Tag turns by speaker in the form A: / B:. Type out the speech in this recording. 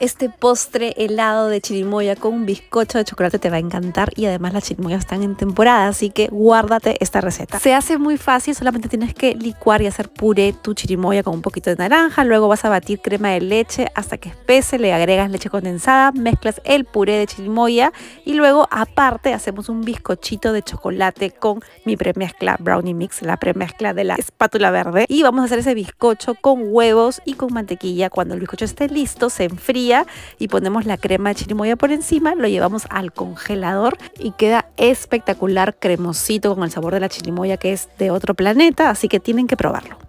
A: Este postre helado de chirimoya con un bizcocho de chocolate te va a encantar y además las chirimoyas están en temporada, así que guárdate esta receta. Se hace muy fácil, solamente tienes que licuar y hacer puré tu chirimoya con un poquito de naranja, luego vas a batir crema de leche hasta que espese, le agregas leche condensada, mezclas el puré de chirimoya y luego aparte hacemos un bizcochito de chocolate con mi premezcla brownie mix, la premezcla de la espátula verde y vamos a hacer ese bizcocho con huevos y con mantequilla. Cuando el bizcocho esté listo, se enfría y ponemos la crema de chirimoya por encima, lo llevamos al congelador y queda espectacular cremosito con el sabor de la chirimoya que es de otro planeta, así que tienen que probarlo.